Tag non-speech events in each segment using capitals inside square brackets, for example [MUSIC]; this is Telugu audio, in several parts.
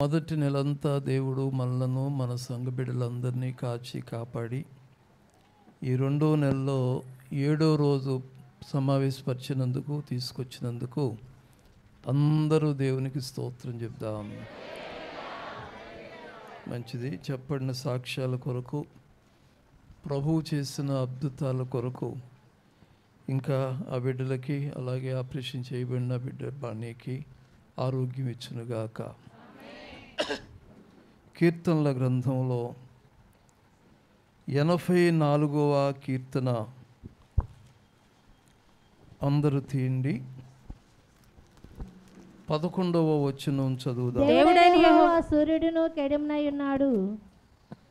మొదటి నెలంతా దేవుడు మనలను మన సంఘ బిడ్డలందరినీ కాచి కాపాడి ఈ రెండో నెలలో ఏడో రోజు సమావేశపరిచినందుకు తీసుకొచ్చినందుకు అందరూ దేవునికి స్తోత్రం చెప్దాం మంచిది చెప్పడిన సాక్ష్యాల కొరకు ప్రభువు చేసిన అద్భుతాల కొరకు ఇంకా ఆ బిడ్డలకి అలాగే ఆపరేషన్ చేయబడిన బిడ్డ బాణీకి ఆరోగ్యం ఇచ్చునుగాక [COUGHS] కీర్తనల గ్రంథంలో ఎనభై నాలుగవ కీర్తన అందరు తీండి పదకొండవ వచనం చదువుదాం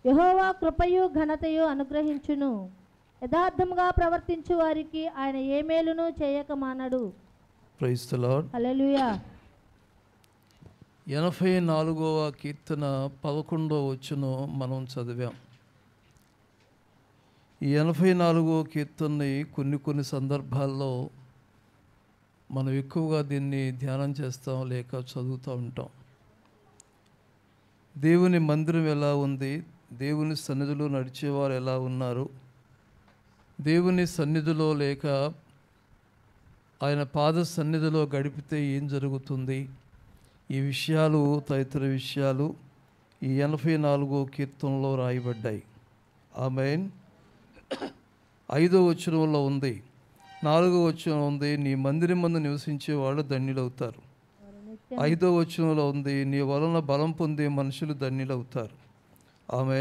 యహోవా కృపయు ఘనతయు అనుగ్రహించును యథార్థంగా ప్రవర్తించు వారికి ఆయన ఏ మేలును చేయక మానడు ప్రైస్తలాడ్ ఎనభై నాలుగవ కీర్తన పదకొండవ వచ్చిన మనం చదివాం ఈ ఎనభై నాలుగవ కీర్తనని కొన్ని కొన్ని సందర్భాల్లో మనం ఎక్కువగా దీన్ని ధ్యానం చేస్తాం లేక చదువుతూ ఉంటాం దేవుని మందిరం ఎలా ఉంది దేవుని సన్నిధిలో నడిచేవారు ఎలా ఉన్నారు దేవుని సన్నిధిలో లేక ఆయన పాద సన్నిధిలో గడిపితే ఏం జరుగుతుంది ఈ విషయాలు తదితర విషయాలు ఈ ఎనభై నాలుగో కీర్తనలో రాయబడ్డాయి ఆమె ఐదో వచనంలో ఉంది నాలుగో వచనం ఉంది నీ మందిరం మందు నివసించే వాళ్ళు ధన్యులవుతారు ఐదో వచనంలో ఉంది నీ వలన బలం పొందే మనుషులు ధన్యులవుతారు ఆమె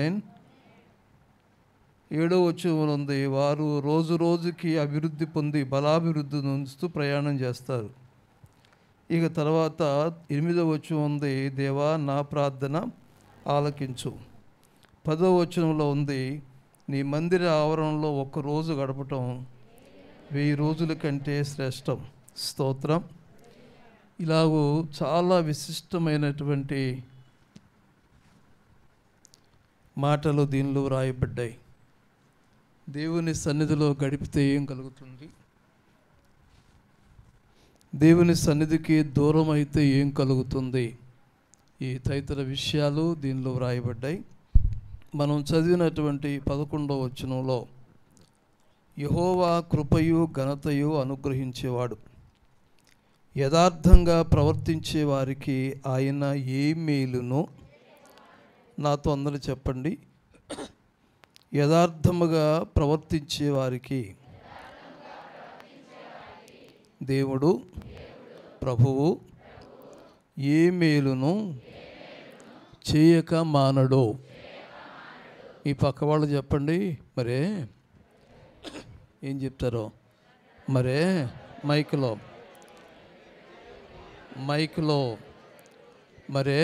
ఏడో వచనంలో ఉంది వారు రోజు రోజుకి అభివృద్ధి పొంది బలాభివృద్ధి నుంచుతూ ప్రయాణం చేస్తారు ఇక తర్వాత ఎనిమిదో వచ్చి ఉంది దేవా నా ప్రార్థన ఆలకించు పదో వచనంలో ఉంది నీ మందిర ఆవరణలో ఒక్కరోజు గడపటం వెయ్యి రోజుల కంటే శ్రేష్టం స్తోత్రం ఇలాగూ చాలా విశిష్టమైనటువంటి మాటలు దీనిలో వ్రాయబడ్డాయి దేవుని సన్నిధిలో గడిపితే ఏం కలుగుతుంది దేవుని సన్నిధికి దూరం అయితే ఏం కలుగుతుంది ఈ తదితర విషయాలు దీనిలో వ్రాయబడ్డాయి మనం చదివినటువంటి పదకొండవ వచనంలో యహోవా కృపయు ఘనతయు అనుగ్రహించేవాడు యథార్థంగా ప్రవర్తించే వారికి ఆయన ఏ మేలును నాతో అందరూ చెప్పండి యథార్థముగా ప్రవర్తించే వారికి దేవుడు ప్రభువు ఏ మేలును చేయక మానడు మీ పక్క వాళ్ళు చెప్పండి మరే ఏం చెప్తారో మరే మైక్లో మైక్లో మరే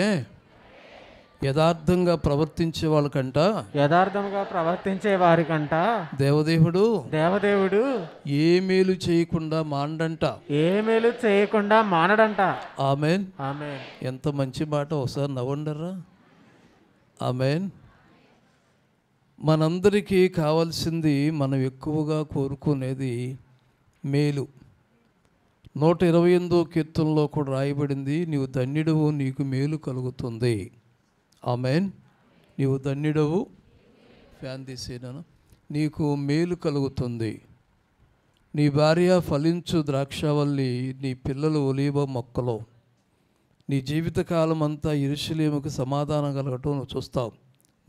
యథార్థంగా ప్రవర్తించే వాళ్ళకంట యథార్థంగా ప్రవర్తించే వారికంట దేవదేవుడు దేవదేవుడు ఏ మేలు చేయకుండా మానడంట ఏ మేలు చేయకుండా మానడంట ఆమెన్ ఆమెన్ ఎంత మంచి మాట ఒకసారి నవ్వండరా ఆమెన్ మనందరికీ కావాల్సింది మనం ఎక్కువగా కోరుకునేది మేలు నూట ఇరవై ఎనిమిదో కీర్తనలో కూడా రాయబడింది నీవు ధన్యుడు నీకు మేలు కలుగుతుంది ఆమెన్ నీవు ధన్యుడవు ఫ్యాన్ తీసేనాను నీకు మేలు కలుగుతుంది నీ భార్య ఫలించు ద్రాక్షవల్లి నీ పిల్లలు ఒలీవ మొక్కలు నీ జీవితకాలం అంతా ఇరుషులేముకు సమాధానం కలగటం నువ్వు చూస్తావు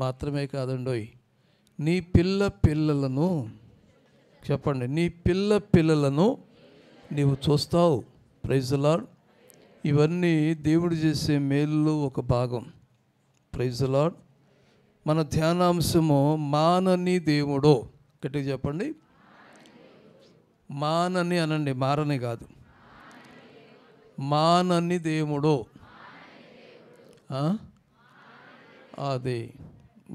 మాత్రమే కాదండోయ్ నీ పిల్ల పిల్లలను చెప్పండి నీ పిల్ల పిల్లలను నీవు చూస్తావు ప్రైజ్లాడ్ ఇవన్నీ దేవుడు చేసే మేలులో ఒక భాగం ప్రైజ్ లాడ్ మన ధ్యానాంశము మానని దేవుడు గట్టిగా చెప్పండి మానని అనండి మారని కాదు మానని దేవుడు అది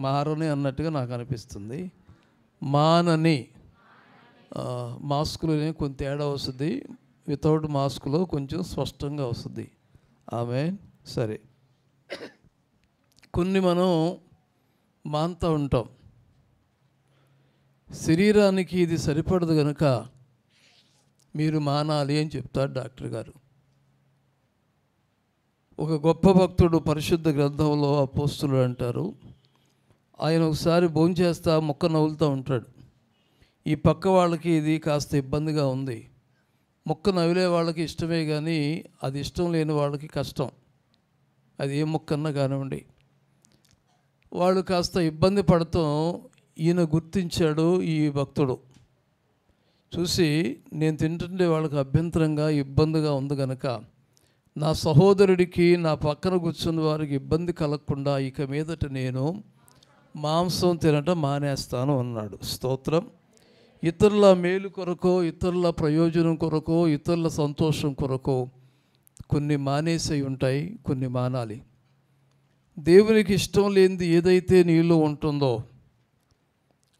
మారని అన్నట్టుగా నాకు అనిపిస్తుంది మానని మాస్కులోనే కొంత తేడా వస్తుంది వితౌట్ మాస్కులు కొంచెం స్పష్టంగా వస్తుంది ఆమె సరే కొన్ని మనం మాంతా ఉంటాం శరీరానికి ఇది సరిపడదు కనుక మీరు మానాలి అని చెప్తారు డాక్టర్ గారు ఒక గొప్ప భక్తుడు పరిశుద్ధ గ్రంథంలో అపోస్తులు అంటారు ఆయన ఒకసారి భోంచేస్తా మొక్క నవ్వులుతూ ఉంటాడు ఈ పక్క వాళ్ళకి ఇది కాస్త ఇబ్బందిగా ఉంది మొక్క నవ్విలే వాళ్ళకి ఇష్టమే కానీ అది ఇష్టం లేని వాళ్ళకి కష్టం అది ఏ మొక్కన్నా కానివ్వండి వాళ్ళు కాస్త ఇబ్బంది పడతాం ఈయన గుర్తించాడు ఈ భక్తుడు చూసి నేను తింటుండే వాళ్ళకి అభ్యంతరంగా ఇబ్బందిగా ఉంది కనుక నా సహోదరుడికి నా పక్కన కూర్చున్న వారికి ఇబ్బంది కలగకుండా ఇక మీదట నేను మాంసం తినటం మానేస్తాను అన్నాడు స్తోత్రం ఇతరుల మేలు కొరకో ఇతరుల ప్రయోజనం కొరకో ఇతరుల సంతోషం కొరకో కొన్ని మానేసే ఉంటాయి కొన్ని మానాలి దేవునికి ఇష్టం లేనిది ఏదైతే నీలో ఉంటుందో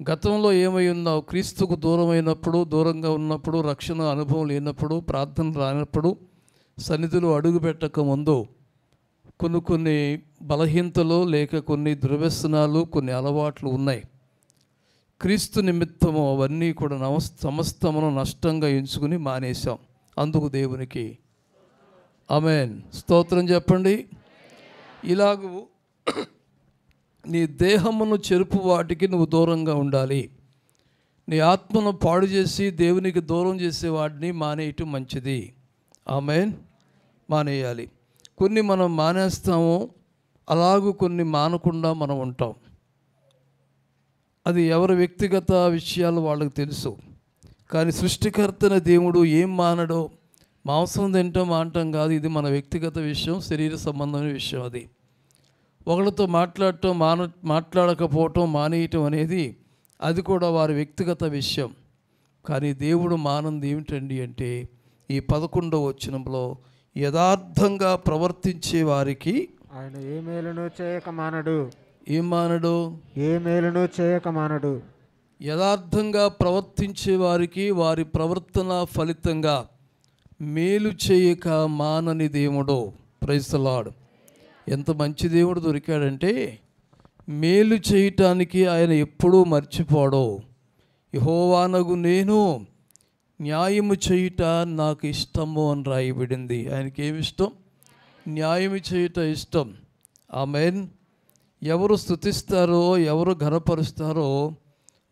గతంలో ఏమై ఉన్నావు క్రీస్తుకు దూరమైనప్పుడు దూరంగా ఉన్నప్పుడు రక్షణ అనుభవం లేనప్పుడు ప్రార్థన రానప్పుడు సన్నిధులు అడుగు పెట్టక ముందు కొన్ని కొన్ని బలహీనతలు లేక కొన్ని దుర్వ్యసనాలు కొన్ని అలవాట్లు ఉన్నాయి క్రీస్తు నిమిత్తము అవన్నీ కూడా నమస్ సమస్తమును నష్టంగా ఎంచుకుని మానేశాం అందుకు దేవునికి ఆమెన్ స్తోత్రం చెప్పండి ఇలాగు నీ దేహమును చెరుపు వాటికి నువ్వు దూరంగా ఉండాలి నీ ఆత్మను పాడు చేసి దేవునికి దూరం చేసే వాటిని మానేయటం మంచిది ఆమె మానేయాలి కొన్ని మనం మానేస్తాము అలాగూ కొన్ని మానకుండా మనం ఉంటాం అది ఎవరి వ్యక్తిగత విషయాలు వాళ్ళకి తెలుసు కానీ సృష్టికర్తన దేవుడు ఏం మానడో మాంసం తింటాం మాంటాం కాదు ఇది మన వ్యక్తిగత విషయం శరీర సంబంధమైన విషయం అది ఒకళ్ళతో మాట్లాడటం మాన మాట్లాడకపోవటం మానేయటం అనేది అది కూడా వారి వ్యక్తిగత విషయం కానీ దేవుడు మానంది ఏమిటండి అంటే ఈ పదకొండవ వచ్చినంలో యథార్థంగా ప్రవర్తించే వారికి ఆయన ఏ మేలును చేయక మానడు ఏ మానడు ఏ మేలును చేయక మానడు యథార్థంగా ప్రవర్తించే వారికి వారి ప్రవర్తన ఫలితంగా మేలు చేయక మానని దేవుడు ప్రైస్తలాడు ఎంత మంచి దేవుడు దొరికాడంటే మేలు చేయటానికి ఆయన ఎప్పుడూ మర్చిపోడు యహోవానగు నేను న్యాయము చేయుట నాకు ఇష్టము అని రాయబడింది ఆయనకి ఏమి ఇష్టం న్యాయము చేయుట ఇష్టం ఆ మెయిన్ ఎవరు స్థుతిస్తారో ఎవరు ఘనపరుస్తారో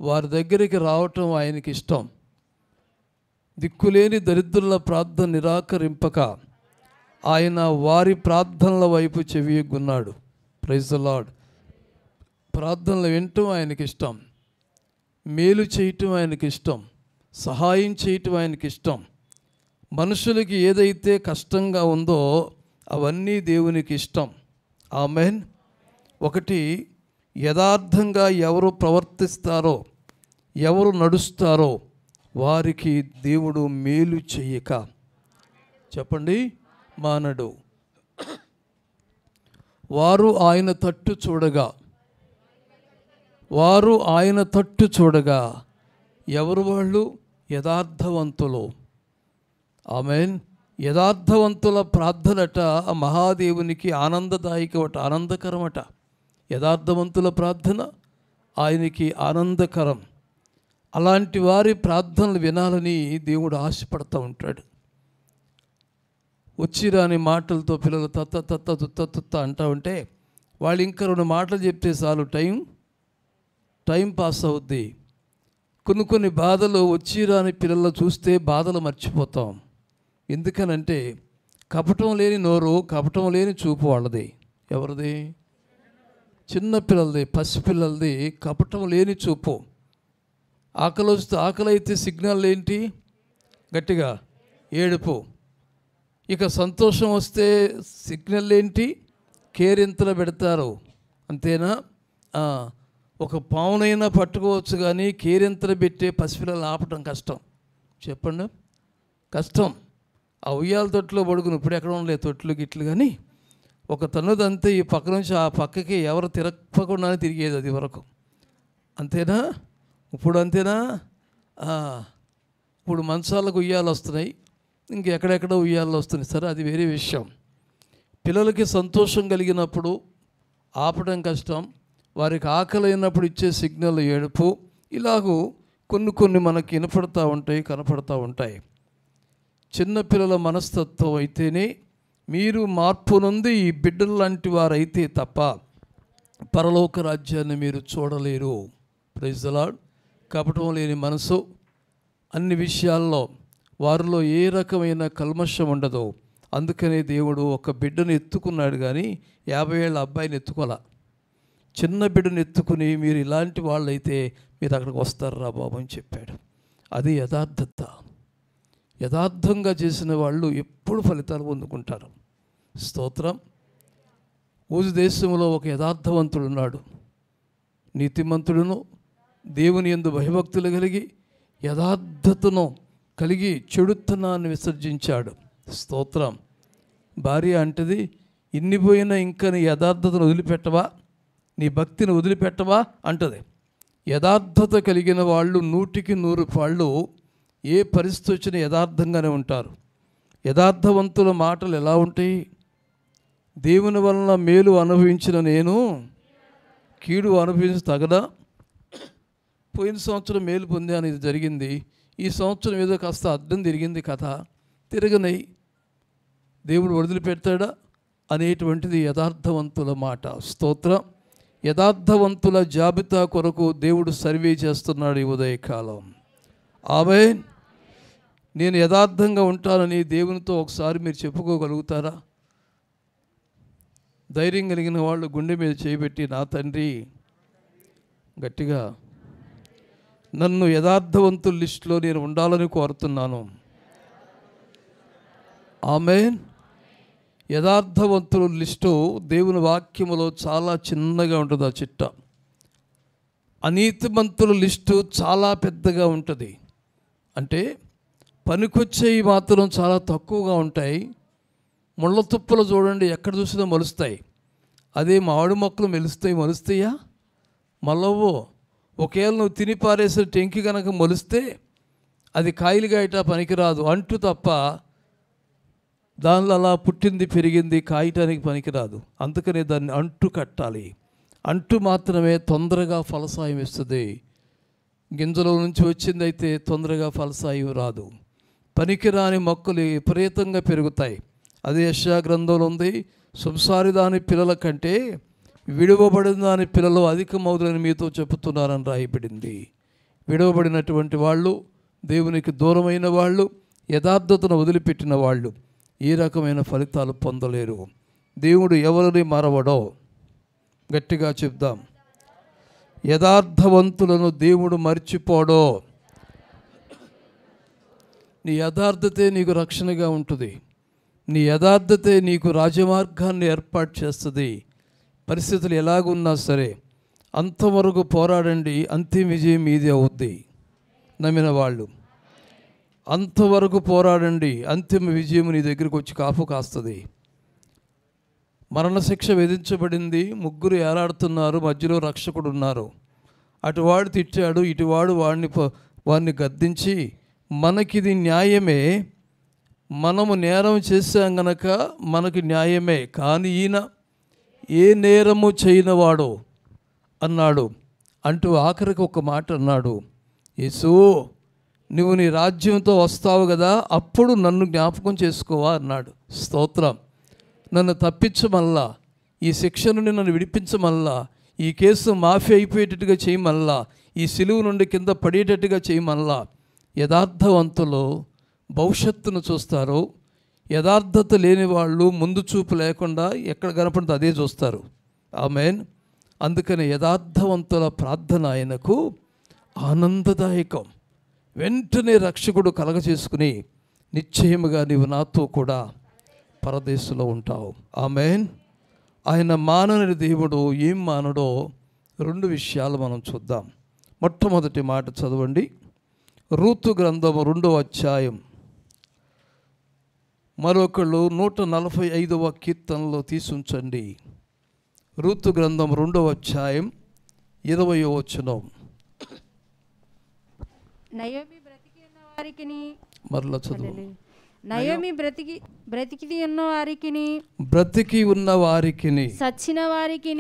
వారి దగ్గరికి రావటం ఆయనకి ఇష్టం దిక్కులేని దరిద్రుల ప్రార్థన నిరాకరింపక ఆయన వారి ప్రార్థనల వైపు చెవియొగ్గున్నాడు ప్రైజ్ లాడ్ ప్రార్థనలు వినటం ఆయనకి ఇష్టం మేలు చేయటం ఆయనకి ఇష్టం సహాయం చేయటం ఆయనకి ఇష్టం మనుషులకి ఏదైతే కష్టంగా ఉందో అవన్నీ దేవునికి ఇష్టం ఆమెన్ ఒకటి యథార్థంగా ఎవరు ప్రవర్తిస్తారో ఎవరు నడుస్తారో వారికి దేవుడు మేలు చెయ్యక చెప్పండి మానడు వారు ఆయన తట్టు చూడగా వారు ఆయన తట్టు చూడగా ఎవరు వాళ్ళు యథార్థవంతులు ఆమెన్ యథార్థవంతుల ప్రార్థనట మహాదేవునికి ఆనందదాయకమట ఆనందకరమట యథార్థవంతుల ప్రార్థన ఆయనకి ఆనందకరం అలాంటి వారి ప్రార్థనలు వినాలని దేవుడు ఆశపడతా ఉంటాడు వచ్చిరాని మాటలతో పిల్లలు తత్త తత్త తుత్త తుత్త అంటూ ఉంటే వాళ్ళు ఇంకా రెండు మాటలు చెప్తే చాలు టైం టైం పాస్ అవుద్ది కొన్ని కొన్ని బాధలు వచ్చిరాని పిల్లలు చూస్తే బాధలు మర్చిపోతాం ఎందుకనంటే కపటం లేని నోరు కపటం లేని చూపు వాళ్ళది ఎవరిది చిన్నపిల్లలది పసిపిల్లలది కపటం లేని చూపు ఆకలి వస్తే ఆకలి అయితే సిగ్నల్ ఏంటి గట్టిగా ఏడుపు ఇక సంతోషం వస్తే సిగ్నల్ ఏంటి కేర్ కేరింతలు పెడతారు అంతేనా ఒక పావునైనా పట్టుకోవచ్చు కానీ కేరింతలు పెట్టే పసిపిల్లలు ఆపటం కష్టం చెప్పండి కష్టం ఆ ఉయ్యాల తొట్టులో పడుకుని ఇప్పుడు ఎక్కడ ఉండలేదు తొట్లు గిట్లు కానీ ఒక తన్నుదంతే ఈ పక్క నుంచి ఆ పక్కకి ఎవరు తిరగకుండానే తిరిగేది అది వరకు అంతేనా ఇప్పుడు అంతేనా ఇప్పుడు మంచాలకు ఉయ్యాలు వస్తున్నాయి ఇంకెక్కడెక్కడ ఉయ్యాలు వస్తున్నాయి సరే అది వేరే విషయం పిల్లలకి సంతోషం కలిగినప్పుడు ఆపడం కష్టం వారికి ఆకలి అయినప్పుడు ఇచ్చే సిగ్నల్ ఏడుపు ఇలాగూ కొన్ని కొన్ని మనకి వినపడతా ఉంటాయి కనపడతా ఉంటాయి చిన్నపిల్లల మనస్తత్వం అయితేనే మీరు మార్పు నుండి ఈ బిడ్డలు లాంటి వారైతే తప్ప పరలోక రాజ్యాన్ని మీరు చూడలేరు ప్రైజ్ కపటం లేని మనసు అన్ని విషయాల్లో వారిలో ఏ రకమైన కల్మషం ఉండదు అందుకనే దేవుడు ఒక బిడ్డను ఎత్తుకున్నాడు కానీ యాభై ఏళ్ళ అబ్బాయిని ఎత్తుకోలే చిన్న బిడ్డను ఎత్తుకుని మీరు ఇలాంటి వాళ్ళైతే మీరు అక్కడికి వస్తారా బాబు అని చెప్పాడు అది యథార్థత యథార్థంగా చేసిన వాళ్ళు ఎప్పుడు ఫలితాలు పొందుకుంటారు స్తోత్రం ఊజు దేశంలో ఒక యథార్థవంతుడున్నాడు నీతిమంతుడును దేవుని ఎందు భయభక్తులు కలిగి యథార్థతను కలిగి చెడుతనాన్ని విసర్జించాడు స్తోత్రం భార్య అంటది ఇన్ని పోయినా ఇంకా నీ యథార్థతను వదిలిపెట్టవా నీ భక్తిని వదిలిపెట్టవా అంటది యథార్థత కలిగిన వాళ్ళు నూటికి నూరు వాళ్ళు ఏ పరిస్థితి వచ్చినా యథార్థంగానే ఉంటారు యథార్థవంతుల మాటలు ఎలా ఉంటాయి దేవుని వలన మేలు అనుభవించిన నేను కీడు అనుభవించి తగదా పోయిన సంవత్సరం మేలు పొంది అనేది జరిగింది ఈ సంవత్సరం ఏదో కాస్త అడ్డం తిరిగింది కథ తిరగనై దేవుడు వదిలిపెడతాడా అనేటువంటిది యథార్థవంతుల మాట స్తోత్రం యథార్థవంతుల జాబితా కొరకు దేవుడు సర్వే చేస్తున్నాడు ఈ ఉదయకాలం ఆమె నేను యథార్థంగా ఉంటానని దేవునితో ఒకసారి మీరు చెప్పుకోగలుగుతారా ధైర్యం కలిగిన వాళ్ళు గుండె మీద చేయబెట్టి నా తండ్రి గట్టిగా నన్ను యథార్థవంతుల లిస్టులో నేను ఉండాలని కోరుతున్నాను ఆమె యథార్థవంతుల లిస్టు దేవుని వాక్యములో చాలా చిన్నగా ఉంటుంది ఆ చిట్ట అనీతిమంతుల లిస్టు చాలా పెద్దగా ఉంటుంది అంటే పనికొచ్చేవి మాత్రం చాలా తక్కువగా ఉంటాయి ముళ్ళ తుప్పలు చూడండి ఎక్కడ చూసినా మలుస్తాయి అదే మామిడి మొక్కలు మెలుస్తాయి మలుస్తాయా మలవో ఒకవేళ నువ్వు తిని పారేసిన టెంకి కనుక మొలిస్తే అది కాయలు గాయట పనికిరాదు అంటు తప్ప దానిలో అలా పుట్టింది పెరిగింది కాయటానికి పనికిరాదు అందుకనే దాన్ని అంటు కట్టాలి అంటు మాత్రమే తొందరగా ఫలసాయం ఇస్తుంది గింజలో నుంచి వచ్చింది అయితే తొందరగా ఫలసాయం రాదు పనికిరాని మొక్కలు విపరీతంగా పెరుగుతాయి అదే యశా గ్రంథంలో ఉంది సంసారి దాని పిల్లల కంటే విడువబడిన దాని పిల్లలు అధికమవుతుందని మీతో చెబుతున్నారని రాయబడింది విడవబడినటువంటి వాళ్ళు దేవునికి దూరమైన వాళ్ళు యథార్థతను వదిలిపెట్టిన వాళ్ళు ఏ రకమైన ఫలితాలు పొందలేరు దేవుడు ఎవరిని మరవడో గట్టిగా చెప్దాం యథార్థవంతులను దేవుడు మర్చిపోడో నీ యథార్థతే నీకు రక్షణగా ఉంటుంది నీ యథార్థతే నీకు రాజమార్గాన్ని ఏర్పాటు చేస్తుంది పరిస్థితులు ఎలాగున్నా సరే అంతవరకు పోరాడండి అంతిమ విజయం మీదే అవుద్ది నమ్మిన వాళ్ళు అంతవరకు పోరాడండి అంతిమ విజయం నీ దగ్గరికి వచ్చి కాపు కాస్తుంది మరణశిక్ష విధించబడింది ముగ్గురు ఏలాడుతున్నారు మధ్యలో రక్షకుడు ఉన్నారు అటువాడు తిట్టాడు ఇటువాడు వాడిని వాడిని గద్దించి మనకిది న్యాయమే మనము నేరం చేసాం గనక మనకి న్యాయమే కానీ ఈయన ఏ నేరము చేయనవాడు అన్నాడు అంటూ ఆఖరికి ఒక మాట అన్నాడు యేసు నువ్వు నీ రాజ్యంతో వస్తావు కదా అప్పుడు నన్ను జ్ఞాపకం చేసుకోవా అన్నాడు స్తోత్రం నన్ను తప్పించమల్లా ఈ నుండి నన్ను విడిపించమల్లా ఈ కేసు మాఫీ అయిపోయేటట్టుగా చేయమల్లా ఈ సిలువు నుండి కింద పడేటట్టుగా చేయమల్లా యథార్థవంతులు భవిష్యత్తును చూస్తారో యథార్థత లేని వాళ్ళు ముందు చూపు లేకుండా ఎక్కడ కనపడితే అదే చూస్తారు ఆమెన్ అందుకని యథార్థవంతుల ప్రార్థన ఆయనకు ఆనందదాయకం వెంటనే రక్షకుడు కలగచేసుకుని నిశ్చయముగా నీవు నాతో కూడా పరదేశంలో ఉంటావు ఆమెన్ ఆయన మానని దేవుడు ఏం మానడో రెండు విషయాలు మనం చూద్దాం మొట్టమొదటి మాట చదవండి రూతు గ్రంథము రెండో అధ్యాయం మరొకళ్ళు నూట నలభై ఐదవ కీర్తనలో తీసుంచండి ఋతు గ్రంథం రెండవ అధ్యాయం ఇరవై వచనం నయోమి బ్రతికి మరలా చదువు నయోమి బ్రతికి బ్రతికి ఉన్న వారికి బ్రతికి ఉన్న వారికి సచ్చిన వారికి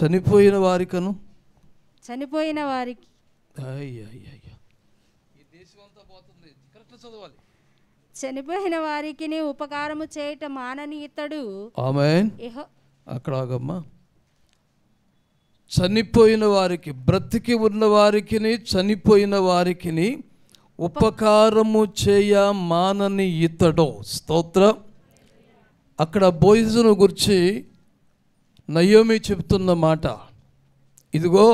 చనిపోయిన వారికను చనిపోయిన వారికి చదవాలి చనిపోయిన వారికి ఉపకారము చేయట మానని ఇతడు అక్కడ ఆగమ్మా చనిపోయిన వారికి బ్రతికి ఉన్న వారికి చనిపోయిన వారికి ఉపకారము చేయ మానని ఇతడు స్తోత్ర అక్కడ బోయిజును గురించి నయోమి చెప్తున్న మాట ఇదిగో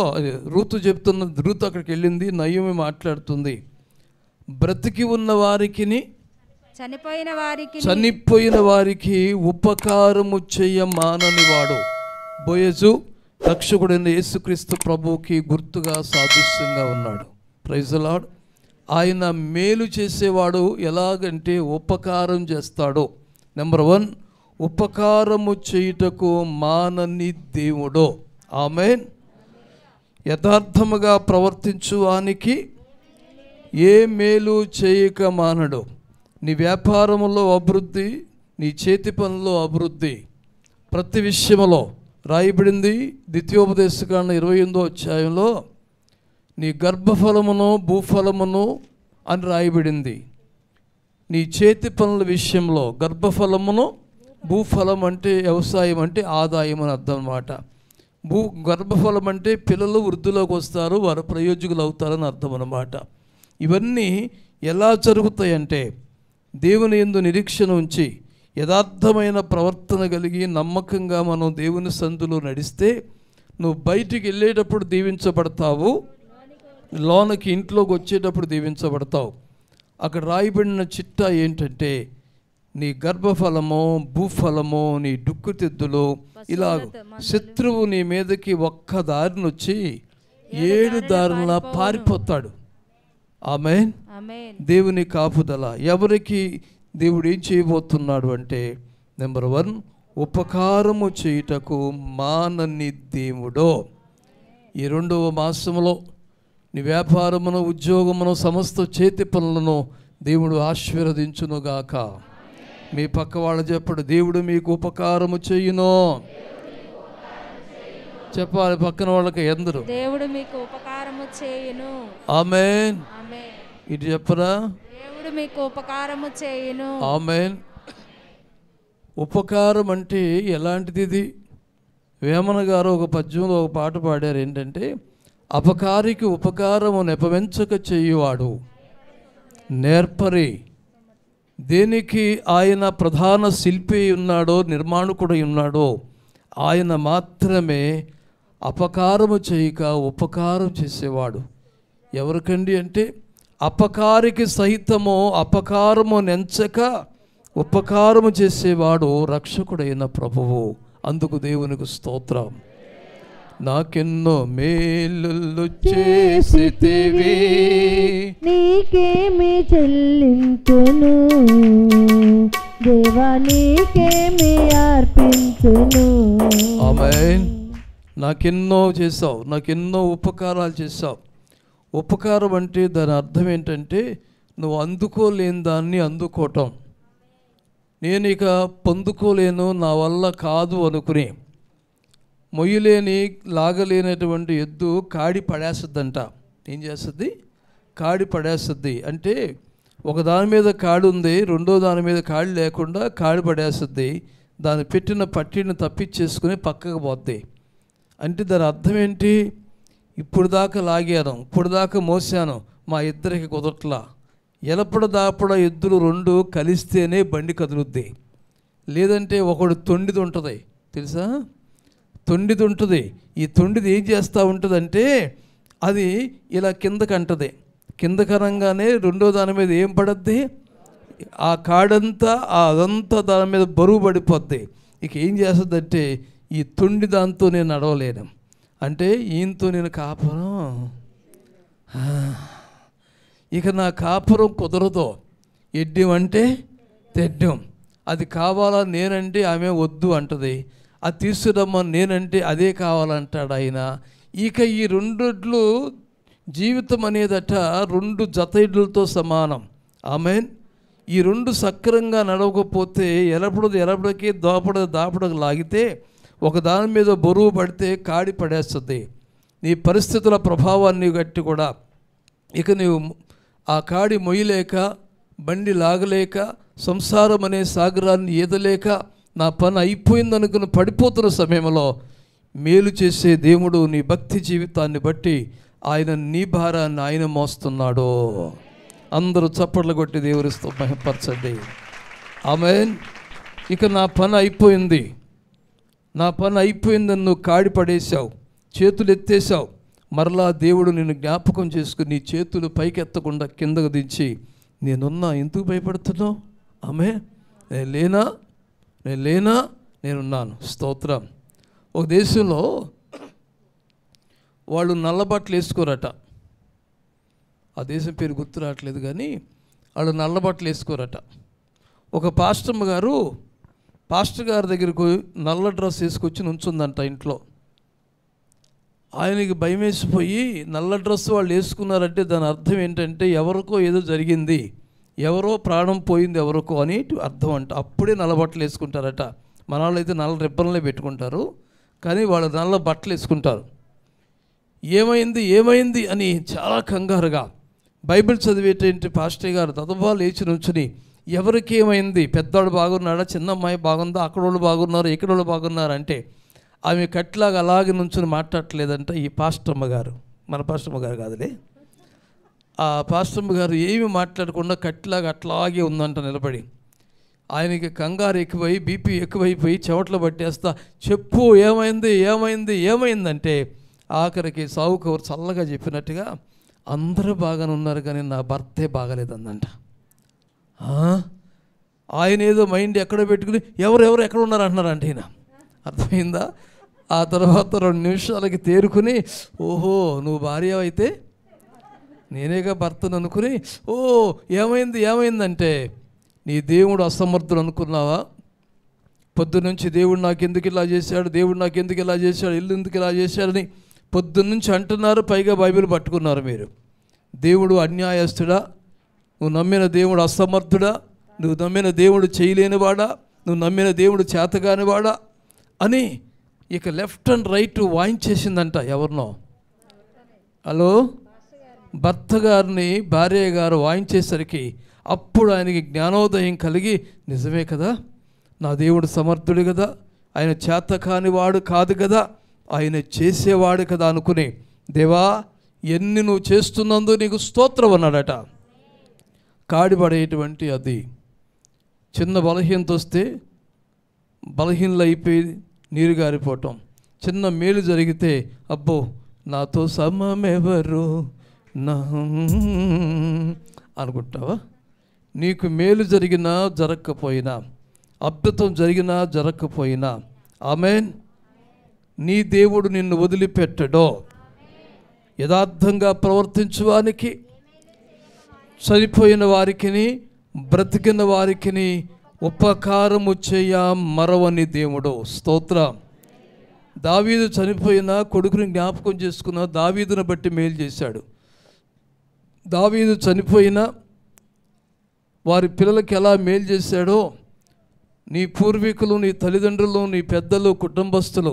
రూతు చెప్తున్న రూతు అక్కడికి వెళ్ళింది నయోమి మాట్లాడుతుంది బ్రతికి ఉన్న వారికి చనిపోయిన వారికి చనిపోయిన వారికి ఉపకారము చెయ్య మానని వాడు బోయజు రక్షకుడైన యేసుక్రీస్తు ప్రభువుకి గుర్తుగా సాదృశ్యంగా ఉన్నాడు ప్రైజలాడ్ ఆయన మేలు చేసేవాడు ఎలాగంటే ఉపకారం చేస్తాడు నెంబర్ వన్ ఉపకారము చేయుటకు మానని దేవుడు ఆమె యథార్థముగా ప్రవర్తించువానికి ఏ మేలు చేయక మానడు నీ వ్యాపారంలో అభివృద్ధి నీ చేతి పనుల్లో అభివృద్ధి ప్రతి విషయంలో రాయబడింది ద్వితీయోపదేశకాండ ఇరవై ఎనిమిదో అధ్యాయంలో నీ గర్భఫలమును భూఫలమును అని రాయబడింది నీ చేతి పనుల విషయంలో గర్భఫలమును భూఫలం అంటే వ్యవసాయం అంటే ఆదాయం అని అర్థం అన్నమాట భూ గర్భఫలం అంటే పిల్లలు వృద్ధిలోకి వస్తారు వారు ప్రయోజకులు అవుతారని అర్థం అన్నమాట ఇవన్నీ ఎలా జరుగుతాయంటే దేవుని ఎందు నిరీక్షణ ఉంచి యథార్థమైన ప్రవర్తన కలిగి నమ్మకంగా మనం దేవుని సందులో నడిస్తే నువ్వు బయటికి వెళ్ళేటప్పుడు దీవించబడతావు లోనకి ఇంట్లోకి వచ్చేటప్పుడు దీవించబడతావు అక్కడ రాయబడిన చిట్ట ఏంటంటే నీ గర్భఫలమో భూఫలమో నీ దుక్కుతిద్దులు ఇలా శత్రువు నీ మీదకి ఒక్క వచ్చి ఏడు దారులా పారిపోతాడు ఆమె దేవుని కాపుదల ఎవరికి దేవుడు ఏం చేయబోతున్నాడు అంటే నెంబర్ వన్ ఉపకారము చేయుటకు మానని దేవుడో ఈ రెండవ మాసంలో నీ వ్యాపారమును ఉద్యోగమును సమస్త చేతి పనులను దేవుడు ఆశీర్వదించునుగాక మీ పక్క వాళ్ళు చెప్పడు దేవుడు మీకు ఉపకారము చేయునో చెప్పాలి పక్కన వాళ్ళకి ఎందరు దేవుడు మీకు ఉపకారము చేయను ఆమెన్ ఇటు చెప్పరా దేవుడు మీకు ఉపకారము చేయను ఆమెన్ ఉపకారం అంటే ఎలాంటిది ఇది వేమన గారు ఒక పద్యంలో ఒక పాట పాడారు ఏంటంటే అపకారికి ఉపకారము నెపవెంచక చేయువాడు నేర్పరి దేనికి ఆయన ప్రధాన శిల్పి ఉన్నాడో నిర్మాణకుడై ఉన్నాడో ఆయన మాత్రమే అపకారము చేయక ఉపకారం చేసేవాడు ఎవరికండి అంటే అపకారికి సహితము అపకారము నెంచక ఉపకారము చేసేవాడు రక్షకుడైన ప్రభువు అందుకు దేవునికి స్తోత్రం నాకెన్నో మేలు చేసితివి నీకేమి చెల్లించును దేవా నీకేమి అర్పించును ఆమెన్ నాకెన్నో చేసావు నాకెన్నో ఉపకారాలు చేసావు ఉపకారం అంటే దాని అర్థం ఏంటంటే నువ్వు అందుకోలేని దాన్ని అందుకోవటం నేను ఇక పొందుకోలేను నా వల్ల కాదు అనుకుని మొయ్యలేని లాగలేనటువంటి ఎద్దు కాడి పడేస్తుందంట ఏం చేస్తుంది కాడి పడేస్తుంది అంటే ఒక దాని మీద కాడు ఉంది రెండో దాని మీద కాడు లేకుండా కాడి పడేస్తుంది దాన్ని పెట్టిన పట్టిని తప్పించేసుకుని పక్కకు పోతుంది అంటే దాని అర్థం ఏంటి ఇప్పుడు దాకా లాగాను ఇప్పుడు దాకా మోసాను మా ఇద్దరికి కుదరట్లా ఎలపడ దాపడ ఎద్దులు రెండు కలిస్తేనే బండి కదులుద్ది లేదంటే ఒకడు తొండిది ఉంటుంది తెలుసా తొండిది ఉంటుంది ఈ తొండిది ఏం చేస్తూ ఉంటుందంటే అది ఇలా కిందకి అంటది కిందకరంగానే రెండో దాని మీద ఏం పడద్ది ఆ కాడంతా అదంతా దాని మీద బరువు పడిపోద్ది ఇక ఏం చేస్తుందంటే ఈ తుండి దాంతో నేను నడవలేను అంటే ఈయనతో నేను కాపురం ఇక నా కాపురం కుదరదు ఎడ్డం అంటే తెడ్డం అది కావాలా నేనంటే ఆమె వద్దు అంటది అది తీసుకురమ్మా నేనంటే అదే కావాలంటాడు ఆయన ఇక ఈ రెండు జీవితం అనేదట రెండు జత ఇడ్లతో సమానం ఆమె ఈ రెండు సక్రంగా నడవకపోతే ఎలపడదు ఎలపడకి దోపడదు దాపడకు లాగితే ఒక దాని మీద బరువు పడితే కాడి పడేస్తుంది నీ పరిస్థితుల ప్రభావాన్ని గట్టి కూడా ఇక నీవు ఆ కాడి మొయ్యలేక బండి లాగలేక సంసారం అనే సాగరాన్ని ఈదలేక నా పని అయిపోయిందనుకుని పడిపోతున్న సమయంలో మేలు చేసే దేవుడు నీ భక్తి జీవితాన్ని బట్టి ఆయన నీ భారాన్ని ఆయన మోస్తున్నాడు అందరూ చప్పట్లు కొట్టి దేవుడిస్తూ మహపరచండి ఆమె ఇక నా పని అయిపోయింది నా పని అయిపోయిందని నువ్వు కాడి పడేశావు చేతులు ఎత్తేసావు మరలా దేవుడు నిన్ను జ్ఞాపకం చేసుకుని నీ చేతులు పైకెత్తకుండా కిందకు దించి నేనున్నా ఎందుకు భయపడుతున్నావు ఆమె నేను లేనా నేను లేనా నేనున్నాను స్తోత్రం ఒక దేశంలో వాళ్ళు నల్లబట్టలు వేసుకోరట ఆ దేశం పేరు గుర్తు రావట్లేదు కానీ వాళ్ళు నల్లబట్టలు వేసుకోరట ఒక పాస్టమ్మ గారు పాస్టర్ గారి దగ్గరకు నల్ల డ్రెస్ వేసుకొచ్చి నుంచుందంట ఇంట్లో ఆయనకి భయం వేసిపోయి నల్ల డ్రెస్ వాళ్ళు వేసుకున్నారంటే దాని అర్థం ఏంటంటే ఎవరికో ఏదో జరిగింది ఎవరో ప్రాణం పోయింది ఎవరికో అని అర్థం అంట అప్పుడే నల్ల బట్టలు వేసుకుంటారట మన అయితే నల్ల రిబ్బన్లే పెట్టుకుంటారు కానీ వాళ్ళు నల్ల బట్టలు వేసుకుంటారు ఏమైంది ఏమైంది అని చాలా కంగారుగా బైబిల్ చదివేటంటే పాస్టర్ గారు తదుబా లేచి నుంచుని ఎవరికి ఏమైంది బాగున్నాడా చిన్న అమ్మాయి బాగుందా అక్కడ వాళ్ళు బాగున్నారు ఇక్కడ వాళ్ళు బాగున్నారంటే ఆమె కట్లాగా అలాగే నుంచుని మాట్లాడలేదంట ఈ పాస్టమ్మ గారు మన పాస్టమ్మ గారు కాదులే ఆ పాస్టమ్మ గారు ఏమి మాట్లాడకుండా కట్లాగా అట్లాగే ఉందంట నిలబడి ఆయనకి కంగారు ఎక్కువై బీపీ ఎక్కువైపోయి చెవట్లు పట్టేస్తా చెప్పు ఏమైంది ఏమైంది ఏమైందంటే ఆఖరికి సావుకవర్ చల్లగా చెప్పినట్టుగా అందరూ బాగానే ఉన్నారు కానీ నా భర్తే బాగలేదందంట ఆయన ఏదో మైండ్ ఎక్కడ పెట్టుకుని ఎవరెవరు ఎక్కడ ఉన్నారు అంటే ఈయన అర్థమైందా ఆ తర్వాత రెండు నిమిషాలకి తేరుకుని ఓహో నువ్వు భార్య అయితే నేనేగా భర్తను అనుకుని ఓ ఏమైంది ఏమైందంటే నీ దేవుడు అసమర్థుడు అనుకున్నావా పొద్దునుంచి దేవుడు నాకు ఎందుకు ఇలా చేశాడు దేవుడు నాకు ఎందుకు ఇలా చేశాడు ఇల్లు ఎందుకు ఇలా చేశాడని పొద్దున్నుంచి అంటున్నారు పైగా బైబిల్ పట్టుకున్నారు మీరు దేవుడు అన్యాయస్తుడా నువ్వు నమ్మిన దేవుడు అసమర్థుడా నువ్వు నమ్మిన దేవుడు చేయలేనివాడా నువ్వు నమ్మిన దేవుడు చేతగానివాడా అని ఇక లెఫ్ట్ అండ్ రైట్ వాయించేసిందంట ఎవరినో హలో భర్త గారిని భార్య గారు వాయించేసరికి అప్పుడు ఆయనకి జ్ఞానోదయం కలిగి నిజమే కదా నా దేవుడు సమర్థుడు కదా ఆయన చేత కానివాడు కాదు కదా ఆయన చేసేవాడు కదా అనుకుని దేవా ఎన్ని నువ్వు చేస్తున్నందు నీకు స్తోత్రం అన్నాడట కాడిపడేటువంటి అది చిన్న బలహీనత వస్తే బలహీనలైపోయి నీరు గారిపోవటం చిన్న మేలు జరిగితే అబ్బో నాతో సమమెవరు నా అనుకుంటావా నీకు మేలు జరిగినా జరగకపోయినా అద్భుతం జరిగినా జరగకపోయినా ఆమెన్ నీ దేవుడు నిన్ను వదిలిపెట్టడో యథార్థంగా ప్రవర్తించడానికి చనిపోయిన వారికి బ్రతికిన వారికి ఉపకారము చేయ మరవని దేవుడు స్తోత్ర దావీదు చనిపోయిన కొడుకుని జ్ఞాపకం చేసుకున్న దావీదును బట్టి మేలు చేశాడు దావీదు చనిపోయిన వారి పిల్లలకి ఎలా మేలు చేశాడో నీ పూర్వీకులు నీ తల్లిదండ్రులు నీ పెద్దలు కుటుంబస్తులు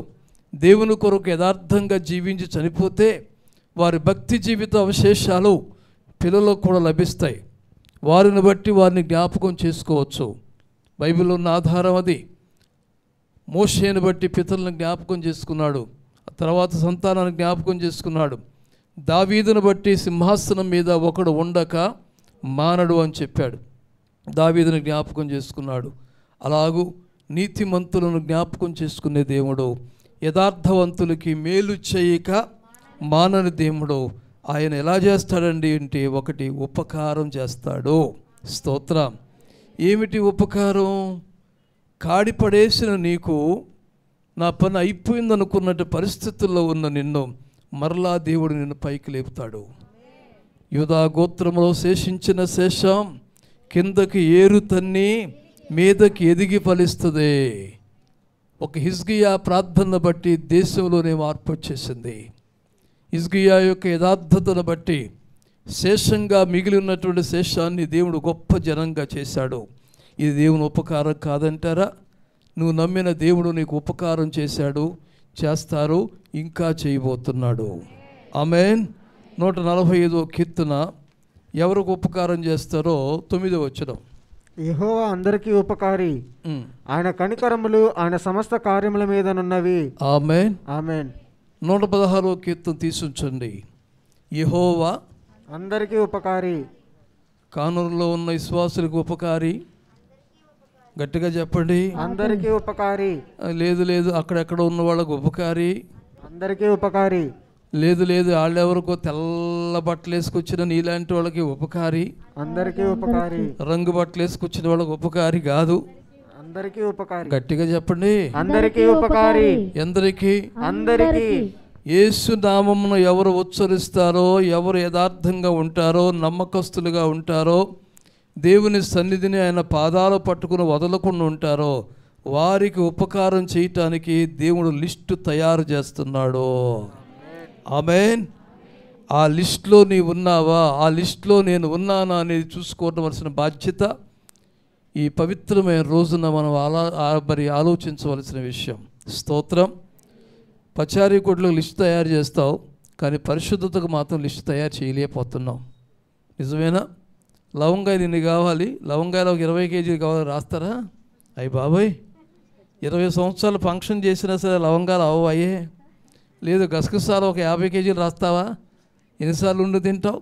దేవుని కొరకు యథార్థంగా జీవించి చనిపోతే వారి భక్తి జీవిత అవశేషాలు పిల్లలకు కూడా లభిస్తాయి వారిని బట్టి వారిని జ్ఞాపకం చేసుకోవచ్చు బైబిల్ ఉన్న ఆధారం అది మోషేని బట్టి పితలను జ్ఞాపకం చేసుకున్నాడు తర్వాత సంతానాన్ని జ్ఞాపకం చేసుకున్నాడు దావీదును బట్టి సింహాసనం మీద ఒకడు ఉండక మానడు అని చెప్పాడు దావీదును జ్ఞాపకం చేసుకున్నాడు అలాగూ నీతిమంతులను జ్ఞాపకం చేసుకునే దేవుడు యథార్థవంతులకి మేలు చేయక మానని దేవుడు ఆయన ఎలా చేస్తాడండి ఏంటి ఒకటి ఉపకారం చేస్తాడు స్తోత్రం ఏమిటి ఉపకారం కాడిపడేసిన నీకు నా పని అయిపోయింది అనుకున్నట్టు పరిస్థితుల్లో ఉన్న నిన్ను మరలా దేవుడు నిన్ను పైకి లేపుతాడు యుధా గోత్రంలో శేషించిన శేషం కిందకి ఏరు తన్ని మీదకి ఎదిగి ఫలిస్తుంది ఒక హిజ్గియా ప్రార్థన బట్టి దేశంలోనే మార్పు వచ్చేసింది ఇజ్గియా యొక్క యథార్థతను బట్టి శేషంగా మిగిలి ఉన్నటువంటి శేషాన్ని దేవుడు గొప్ప జనంగా చేశాడు ఇది దేవుని ఉపకారం కాదంటారా నువ్వు నమ్మిన దేవుడు నీకు ఉపకారం చేశాడు చేస్తారు ఇంకా చేయబోతున్నాడు ఆమెన్ నూట నలభై ఐదో కీర్తన ఎవరికి ఉపకారం చేస్తారో తొమ్మిదో వచ్చడం యహోవా అందరికీ ఉపకారి ఆయన కనికరములు ఆయన సమస్త కార్యముల ఉన్నవి ఆమెన్ ఆమెన్ నూట పదహారో కీర్తన తీసుంచండి యహోవా అందరికీ ఉపకారి కానూరులో ఉన్న విశ్వాసులకు ఉపకారి గట్టిగా చెప్పండి అందరికీ ఉపకారి లేదు లేదు అక్కడెక్కడ ఉన్న వాళ్ళకు ఉపకారి అందరికీ ఉపకారి లేదు లేదు వాళ్ళెవరికో తెల్ల బట్టలు వేసుకొచ్చిన నీలాంటి వాళ్ళకి ఉపకారి అందరికీ ఉపకారి రంగు బట్టలు వేసుకొచ్చిన వాళ్ళకి ఉపకారి కాదు అందరికీ ఉపకారి గట్టిగా చెప్పండి అందరికీ ఉపకారి అందరికీ అందరికీ యేసు నామమును ఎవరు ఉచ్చరిస్తారో ఎవరు యథార్థంగా ఉంటారో నమ్మకస్తులుగా ఉంటారో దేవుని సన్నిధిని ఆయన పాదాలు పట్టుకుని వదలకుండా ఉంటారో వారికి ఉపకారం చేయటానికి దేవుడు లిస్టు తయారు చేస్తున్నాడు ఆమెన్ ఆ లిస్ట్లో నీ ఉన్నావా ఆ లిస్ట్లో నేను ఉన్నానా అనేది చూసుకోవలసిన బాధ్యత ఈ పవిత్రమైన రోజున మనం ఆలా మరి ఆలోచించవలసిన విషయం స్తోత్రం పచారీకుడులో లిస్ట్ తయారు చేస్తావు కానీ పరిశుద్ధతకు మాత్రం లిస్ట్ తయారు చేయలేకపోతున్నాం నిజమేనా లవంగాయలు ఇన్ని కావాలి లవంగాయలు ఒక ఇరవై కేజీలు కావాలి రాస్తారా అయ్యి బాబాయ్ ఇరవై సంవత్సరాలు ఫంక్షన్ చేసినా సరే లవంగాలు అవ్వు అయ్యే లేదు గసగసాలు ఒక యాభై కేజీలు రాస్తావా ఎన్నిసార్లు ఉండి తింటావు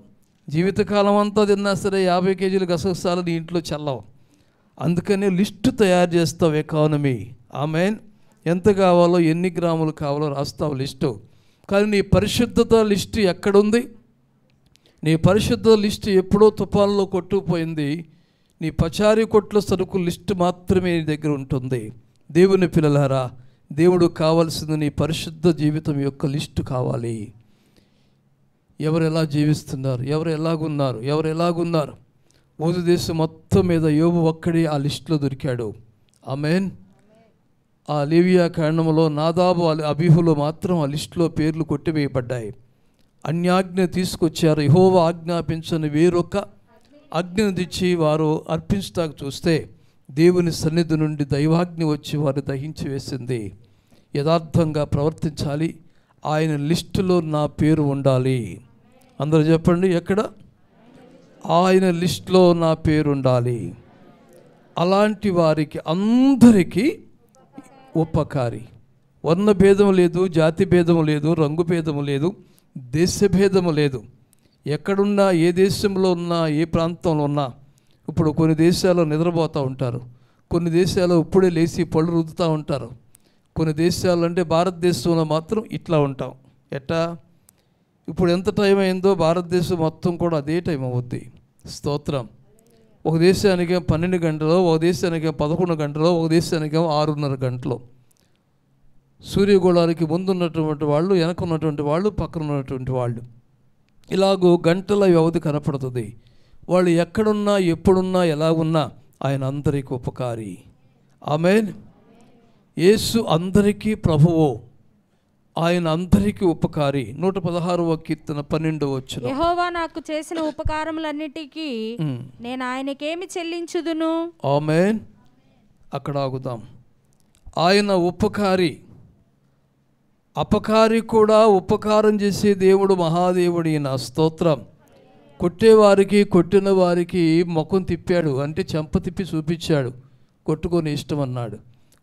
జీవితకాలం అంతా తిన్నా సరే యాభై కేజీలు గసగసాలు నీ ఇంట్లో చల్లవు అందుకనే లిస్టు తయారు చేస్తావు ఎకానమీ మెయిన్ ఎంత కావాలో ఎన్ని గ్రాములు కావాలో రాస్తావు లిస్టు కానీ నీ పరిశుద్ధత లిస్టు ఎక్కడుంది నీ పరిశుద్ధ లిస్టు ఎప్పుడో తుఫాన్లో కొట్టుకుపోయింది నీ పచారీ కొట్ల సరుకు లిస్టు మాత్రమే నీ దగ్గర ఉంటుంది దేవుని పిల్లలారా దేవుడు కావాల్సింది నీ పరిశుద్ధ జీవితం యొక్క లిస్టు కావాలి ఎవరు ఎలా జీవిస్తున్నారు ఎవరు ఎలాగున్నారు ఎవరు ఎలాగున్నారు మూడు దేశం మొత్తం మీద యోబు ఒక్కడే ఆ లిస్టులో దొరికాడు ఆమెన్ ఆ లేవియా కారణంలో నాదాబు అభిహులో మాత్రం ఆ లిస్టులో పేర్లు కొట్టివేయబడ్డాయి అన్యాజ్ఞ తీసుకొచ్చారు యహోవ ఆజ్ఞాపించని వేరొక అగ్ని తెచ్చి వారు అర్పించడానికి చూస్తే దేవుని సన్నిధి నుండి దైవాగ్ని వచ్చి వారు దహించి వేసింది యథార్థంగా ప్రవర్తించాలి ఆయన లిస్టులో నా పేరు ఉండాలి అందరూ చెప్పండి ఎక్కడ ఆయన లిస్ట్లో నా పేరుండాలి అలాంటి వారికి అందరికీ ఉపకారి వర్ణ భేదం లేదు జాతి భేదం లేదు రంగు భేదం లేదు దేశ భేదం లేదు ఎక్కడున్నా ఏ దేశంలో ఉన్నా ఏ ప్రాంతంలో ఉన్నా ఇప్పుడు కొన్ని దేశాల్లో నిద్రపోతూ ఉంటారు కొన్ని దేశాల్లో ఇప్పుడే లేచి పళ్ళు రుద్దుతూ ఉంటారు కొన్ని దేశాలంటే భారతదేశంలో మాత్రం ఇట్లా ఉంటాం ఎట్టా ఇప్పుడు ఎంత టైం అయిందో భారతదేశం మొత్తం కూడా అదే టైం అవుద్ది స్తోత్రం ఒక దేశానికి పన్నెండు గంటలు ఒక దేశానికి పదకొండు గంటలు ఒక దేశానికి ఆరున్నర గంటలు సూర్యగోళానికి ముందు ఉన్నటువంటి వాళ్ళు వెనక ఉన్నటువంటి వాళ్ళు పక్కన ఉన్నటువంటి వాళ్ళు ఇలాగూ గంటల వ్యవధి కనపడుతుంది వాళ్ళు ఎక్కడున్నా ఎప్పుడున్నా ఎలా ఉన్నా ఆయన అందరికీ ఉపకారి ఆమెన్ యేసు అందరికీ ప్రభువో ఆయన అందరికీ ఉపకారి నూట పదహారవ కీర్తన పన్నెండు వచ్చిన యహోవా నాకు చేసిన ఉపకారములన్నిటికీ నేను ఆయనకేమి చెల్లించుదును ఆమె అక్కడ ఆగుదాం ఆయన ఉపకారి అపకారి కూడా ఉపకారం చేసే దేవుడు మహాదేవుడి నా స్తోత్రం కొట్టేవారికి కొట్టిన వారికి ముఖం తిప్పాడు అంటే చెంప తిప్పి చూపించాడు కొట్టుకొని ఇష్టం అన్నాడు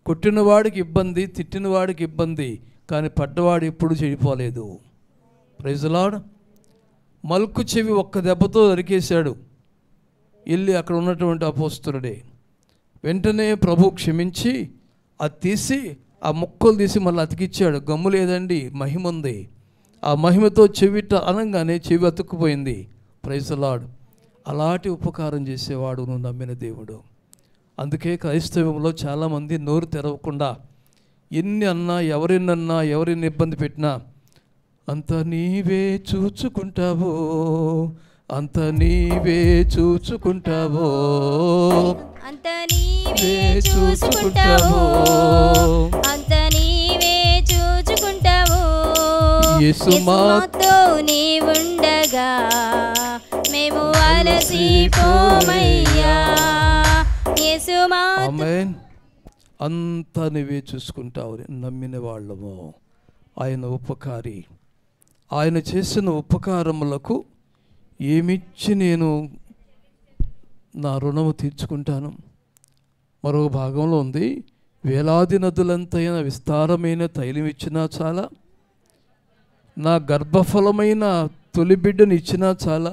కొట్టిన వాడికి ఇబ్బంది తిట్టిన వాడికి ఇబ్బంది కానీ పడ్డవాడు ఎప్పుడు చెడిపోలేదు ప్రైజలాడ్ మల్కు చెవి ఒక్క దెబ్బతో దొరికేశాడు వెళ్ళి అక్కడ ఉన్నటువంటి అపోస్తుడే వెంటనే ప్రభు క్షమించి అది తీసి ఆ ముక్కలు తీసి మళ్ళీ అతికిచ్చాడు గమ్ము లేదండి మహిమ ఉంది ఆ మహిమతో చెవిట అనంగానే చెవి అతుక్కుపోయింది ప్రైజలాడు అలాంటి ఉపకారం చేసేవాడు నమ్మిన దేవుడు అందుకే క్రైస్తవంలో చాలామంది నోరు తెరవకుండా ఎన్ని అన్నా ఎవరినన్నా ఎవరిని ఇబ్బంది పెట్టినా అంత నీవే చూచుకుంటావో అంత నీవే చూచుకుంటావో అంత నీవే చూసుకుంటావో అంత నీవే చూచుకుంటావో యేసు మాతో నీవుండగా మేము అలసిపోమయ్యా యేసు మా అంతా నువ్వే చూసుకుంటావు నమ్మిన వాళ్ళము ఆయన ఉపకారి ఆయన చేసిన ఉపకారములకు ఏమిచ్చి నేను నా రుణము తీర్చుకుంటాను మరో భాగంలో ఉంది వేలాది నదులంతైన విస్తారమైన తైలం ఇచ్చినా చాలా నా గర్భఫలమైన తొలి బిడ్డను ఇచ్చినా చాలా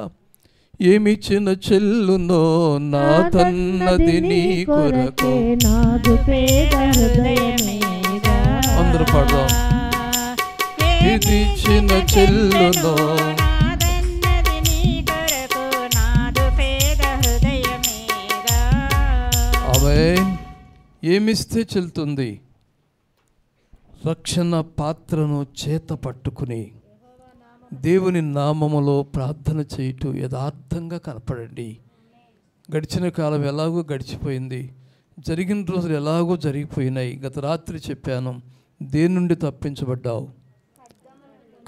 ఏమి చిన్న చెల్లునో నా తన్నది నీ కొరకు అందరూ పాడదాం ఇది చిన్న చెల్లునో ఏమిస్తే చెల్తుంది రక్షణ పాత్రను చేత పట్టుకుని దేవుని నామములో ప్రార్థన చేయటం యథార్థంగా కనపడండి గడిచిన కాలం ఎలాగో గడిచిపోయింది జరిగిన రోజులు ఎలాగో జరిగిపోయినాయి గత రాత్రి చెప్పాను దేని నుండి తప్పించబడ్డావు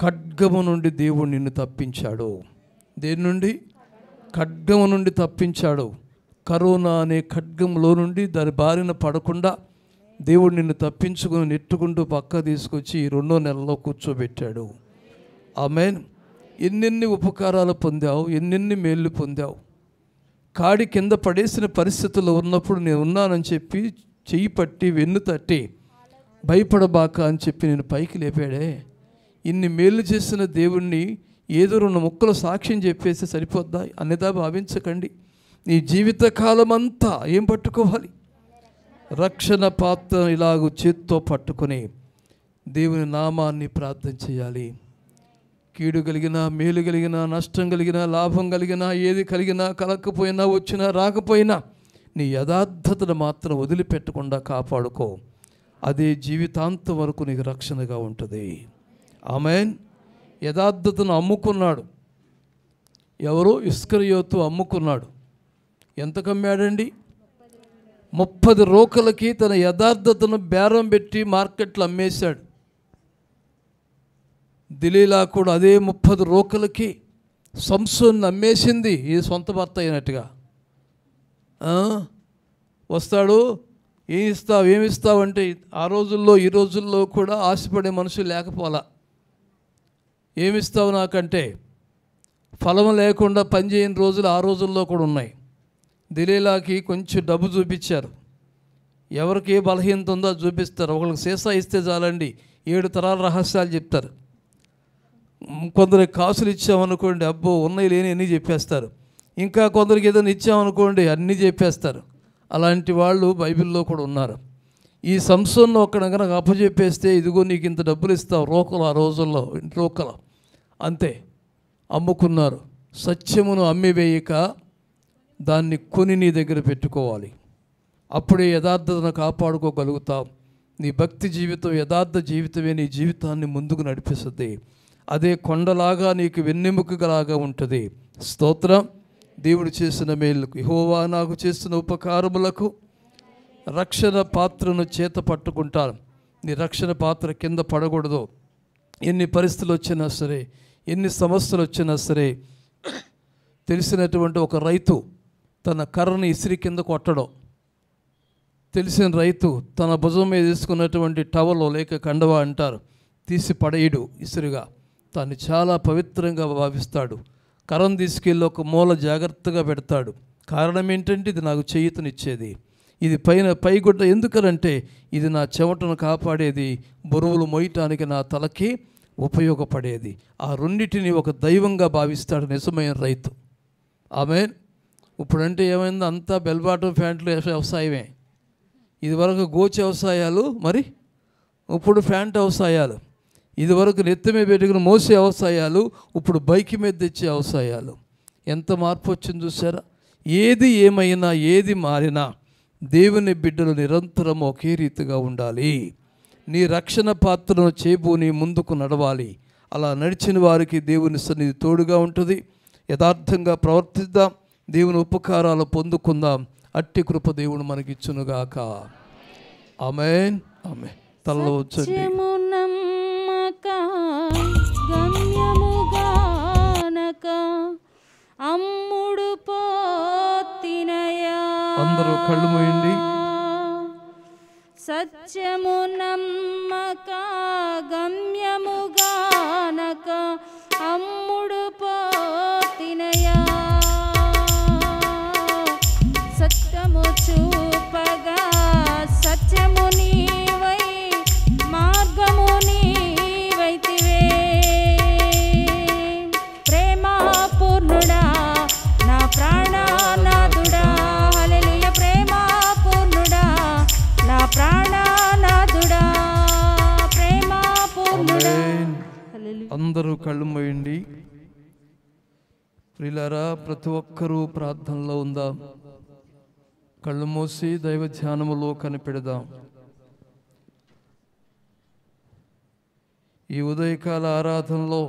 ఖడ్గము నుండి దేవుడు నిన్ను తప్పించాడు దేని నుండి ఖడ్గము నుండి తప్పించాడు కరోనా అనే ఖడ్గంలో నుండి దాని బారిన పడకుండా దేవుడు నిన్ను తప్పించుకుని నెట్టుకుంటూ పక్క తీసుకొచ్చి రెండో నెలలో కూర్చోబెట్టాడు ఆమెన్ ఎన్నెన్ని ఉపకారాలు పొందావు ఎన్నెన్ని మేళ్ళు పొందావు కాడి కింద పడేసిన పరిస్థితుల్లో ఉన్నప్పుడు నేను ఉన్నానని చెప్పి చెయ్యి పట్టి వెన్ను తట్టి భయపడబాక అని చెప్పి నేను పైకి లేపాడే ఇన్ని మేలు చేసిన దేవుణ్ణి ఏదో రెండు ముక్కలు సాక్ష్యం చెప్పేసి సరిపోద్దా అన్నిదా భావించకండి నీ జీవితకాలం అంతా ఏం పట్టుకోవాలి రక్షణ పాత్ర ఇలాగ చేత్తో పట్టుకొని దేవుని నామాన్ని ప్రార్థన చేయాలి కీడు కలిగినా మేలు కలిగినా నష్టం కలిగినా లాభం కలిగినా ఏది కలిగినా కలక్కపోయినా వచ్చినా రాకపోయినా నీ యథార్థతను మాత్రం వదిలిపెట్టకుండా కాపాడుకో అదే జీవితాంతం వరకు నీకు రక్షణగా ఉంటుంది ఆమెన్ యథార్థతను అమ్ముకున్నాడు ఎవరో ఇస్కరియోతు అమ్ముకున్నాడు ఎంత కమ్మాడండి ముప్పది రోకలకి తన యథార్థతను బేరం పెట్టి మార్కెట్లో అమ్మేశాడు దిలీలా కూడా అదే ముప్పది రోకలకి సంసోన్ నమ్మేసింది ఇది సొంత భర్త అయినట్టుగా వస్తాడు ఏం ఇస్తావు ఏమి ఇస్తావు అంటే ఆ రోజుల్లో ఈ రోజుల్లో కూడా ఆశపడే మనుషులు లేకపోలా ఏమిస్తావు నాకంటే ఫలం లేకుండా పనిచేయని రోజులు ఆ రోజుల్లో కూడా ఉన్నాయి దిలీలాకి కొంచెం డబ్బు చూపించారు ఎవరికి ఏ బలహీనత ఉందో చూపిస్తారు ఒకరికి సీసా ఇస్తే చాలండి ఏడు తరాల రహస్యాలు చెప్తారు కొందరికి కాసులు ఇచ్చామనుకోండి అబ్బో ఉన్నాయి లేని అన్నీ చెప్పేస్తారు ఇంకా కొందరికి ఏదైనా ఇచ్చామనుకోండి అన్నీ చెప్పేస్తారు అలాంటి వాళ్ళు బైబిల్లో కూడా ఉన్నారు ఈ సంసోన్ను ఒక్కడ కనుక అప్పచెప్పేస్తే ఇదిగో నీకు ఇంత డబ్బులు ఇస్తావు రోకలు ఆ రోజుల్లో రోకలు అంతే అమ్ముకున్నారు సత్యమును అమ్మివేయక దాన్ని కొని నీ దగ్గర పెట్టుకోవాలి అప్పుడే యథార్థతను కాపాడుకోగలుగుతాం నీ భక్తి జీవితం యథార్థ జీవితమే నీ జీవితాన్ని ముందుకు నడిపిస్తుంది అదే కొండలాగా నీకు వెన్నెముకలాగా ఉంటుంది స్తోత్రం దేవుడు చేసిన మేలుకు యహోవా నాకు చేసిన ఉపకారములకు రక్షణ పాత్రను చేత పట్టుకుంటాను నీ రక్షణ పాత్ర కింద పడకూడదు ఎన్ని పరిస్థితులు వచ్చినా సరే ఎన్ని సమస్యలు వచ్చినా సరే తెలిసినటువంటి ఒక రైతు తన కర్రను ఇసిరి కింద కొట్టడం తెలిసిన రైతు తన భుజం మీద తీసుకున్నటువంటి టవలో లేక కండవా అంటారు తీసి పడేయడు ఇసురుగా తను చాలా పవిత్రంగా భావిస్తాడు కరం తీసుకెళ్ళి ఒక మూల జాగ్రత్తగా పెడతాడు కారణం ఏంటంటే ఇది నాకు చేయుతనిచ్చేది ఇది పైన పైగుడ్డ ఎందుకనంటే ఇది నా చెమటను కాపాడేది బరువులు మోయటానికి నా తలకి ఉపయోగపడేది ఆ రెండింటిని ఒక దైవంగా భావిస్తాడు నిజమైన రైతు ఆమె ఇప్పుడంటే ఏమైంది అంతా బెల్బాటం ప్యాంట్లు వ్యవసాయమే ఇదివరకు గోచి వ్యవసాయాలు మరి ఇప్పుడు ఫ్యాంట్ వ్యవసాయాలు ఇదివరకు నెత్తి మీద పెట్టుకుని మోసే అవసాయాలు ఇప్పుడు బైక్ మీద తెచ్చే అవసాయాలు ఎంత మార్పు వచ్చింది చూసారా ఏది ఏమైనా ఏది మారినా దేవుని బిడ్డలు నిరంతరం ఒకే రీతిగా ఉండాలి నీ రక్షణ పాత్రను చేపు ముందుకు నడవాలి అలా నడిచిన వారికి దేవుని సన్నిధి తోడుగా ఉంటుంది యథార్థంగా ప్రవర్తిద్దాం దేవుని ఉపకారాలు పొందుకుందాం అట్టి కృప దేవుడు మనకిచ్చునుగాక ఆమెన్ ఆమె తలలో గమ్యముగానక అమ్ముడు పోతినయా అందరూ కళ్ళు మూయండి సత్యము నమ్మక గమ్యముగా అందరూ కళ్ళు మోయండి ప్రిలారా ప్రతి ఒక్కరూ ప్రార్థనలో ఉందా కళ్ళు మూసి దైవ ధ్యానములో కనిపెడదాం ఈ ఉదయకాల ఆరాధనలో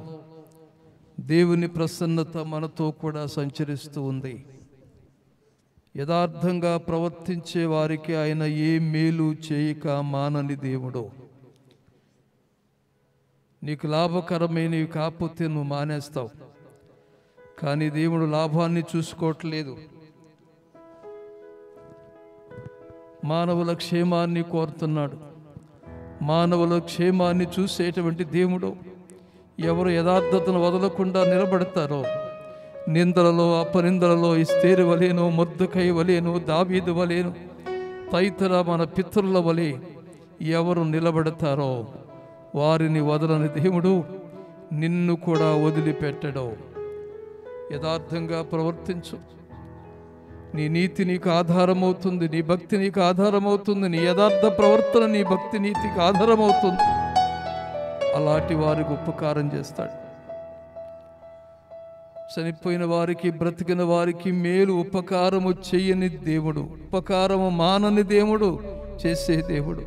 దేవుని ప్రసన్నత మనతో కూడా సంచరిస్తూ ఉంది యథార్థంగా ప్రవర్తించే వారికి ఆయన ఏ మేలు చేయక మానని దేవుడో నీకు లాభకరమైనవి కాకపోతే నువ్వు మానేస్తావు కానీ దేవుడు లాభాన్ని చూసుకోవట్లేదు మానవుల క్షేమాన్ని కోరుతున్నాడు మానవుల క్షేమాన్ని చూసేటువంటి దేవుడు ఎవరు యథార్థతను వదలకుండా నిలబడతారో నిందలలో అపనిందలలో ఇస్తేరు వలేను మొద్దుకై వలేను దావీదు వలేను తదితర మన పితృల వలె ఎవరు నిలబడతారో వారిని వదలని దేవుడు నిన్ను కూడా వదిలిపెట్టడం యథార్థంగా ప్రవర్తించు నీ నీతి నీకు ఆధారమవుతుంది నీ భక్తి నీకు ఆధారమవుతుంది నీ యథార్థ ప్రవర్తన నీ భక్తి నీతికి ఆధారమవుతుంది అలాంటి వారికి ఉపకారం చేస్తాడు చనిపోయిన వారికి బ్రతికిన వారికి మేలు ఉపకారము చేయని దేవుడు ఉపకారము మానని దేవుడు చేసే దేవుడు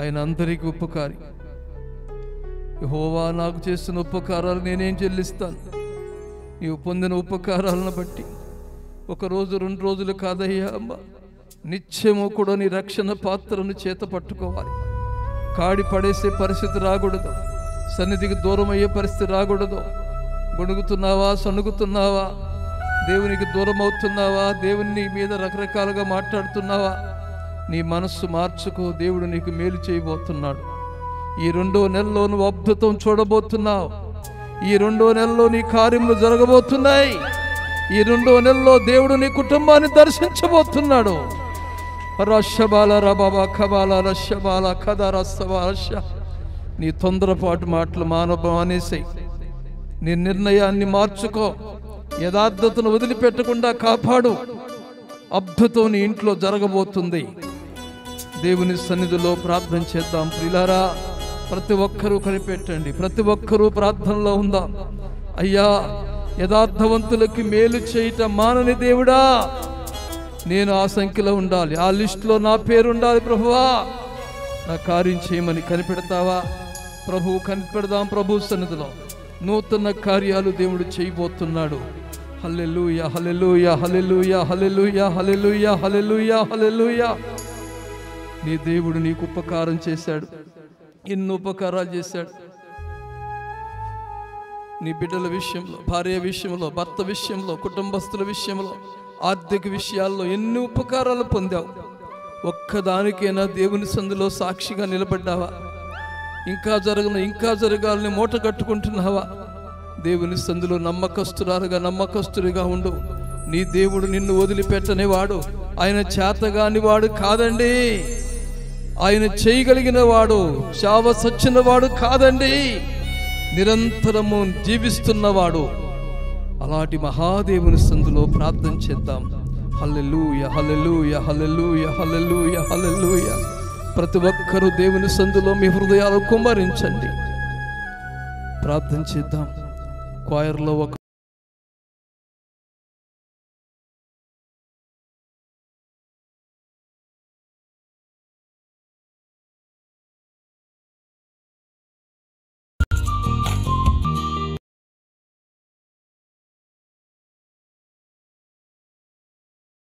ఆయన అందరికీ ఉపకారి హోవా నాకు చేస్తున్న ఉపకారాలు నేనేం చెల్లిస్తాను నీవు పొందిన ఉపకారాలను బట్టి ఒకరోజు రెండు రోజులు కాదయ్యా అమ్మ నిత్యము కూడా నీ రక్షణ పాత్రను చేత పట్టుకోవాలి కాడి పడేసే పరిస్థితి రాకూడదు సన్నిధికి దూరం అయ్యే పరిస్థితి రాకూడదు గొణుగుతున్నావా సణుగుతున్నావా దేవునికి దూరం అవుతున్నావా దేవుని మీద రకరకాలుగా మాట్లాడుతున్నావా నీ మనస్సు మార్చుకో దేవుడు నీకు మేలు చేయబోతున్నాడు ఈ రెండో నెలలో నువ్వు అద్భుతం చూడబోతున్నావు ఈ రెండో నెలలో నీ కార్యములు జరగబోతున్నాయి ఈ రెండో నెలలో దేవుడు నీ కుటుంబాన్ని దర్శించబోతున్నాడు రషబాల రబాబా ఖబాల రషబాల కథ రసబా రష నీ తొందరపాటు మాటలు మానవ నీ నిర్ణయాన్ని మార్చుకో యథార్థతను వదిలిపెట్టకుండా కాపాడు అద్భుతం నీ ఇంట్లో జరగబోతుంది దేవుని సన్నిధిలో ప్రార్థన చేద్దాం ప్రిలారా ప్రతి ఒక్కరూ కనిపెట్టండి ప్రతి ఒక్కరూ ప్రార్థనలో ఉందాం అయ్యా యథార్థవంతులకి మేలు చేయటం మానని దేవుడా నేను ఆ సంఖ్యలో ఉండాలి ఆ లిస్టులో నా పేరు ఉండాలి ప్రభువా నా కార్యం చేయమని కనిపెడతావా ప్రభువు కనిపెడదాం ప్రభు సన్నిధిలో నూతన కార్యాలు దేవుడు చేయబోతున్నాడు హల్లెలూయ హల్లెలూయ హల్లెలూయ హల్లెలూయ హల్లెలూయ హల్లెలూయ హల్లెలూయ నీ దేవుడు నీకు ఉపకారం చేశాడు ఎన్నో ఉపకారాలు చేశాడు నీ బిడ్డల విషయంలో భార్య విషయంలో భర్త విషయంలో కుటుంబస్తుల విషయంలో ఆర్థిక విషయాల్లో ఎన్ని ఉపకారాలు పొందావు ఒక్కదానికైనా దేవుని సందులో సాక్షిగా నిలబడ్డావా ఇంకా జరగను ఇంకా జరగాలని మూట కట్టుకుంటున్నావా దేవుని సందులో నమ్మకస్తురాలుగా నమ్మకస్తుడిగా ఉండు నీ దేవుడు నిన్ను వదిలిపెట్టనేవాడు ఆయన చేతగాని వాడు కాదండి ఆయన చేయగలిగిన వాడు చావ సచ్చిన వాడు కాదండి నిరంతరము జీవిస్తున్నవాడు అలాంటి మహాదేవుని సందులో ప్రార్థన చేద్దాం హల్లెలూయ హల్లెలూయ హల్లెలూయ హల్లెలూయ హల్లెలూయ ప్రతి ఒక్కరూ దేవుని సందులో మీ హృదయాలు కుమ్మరించండి ప్రార్థన చేద్దాం క్వాయర్లో ఒక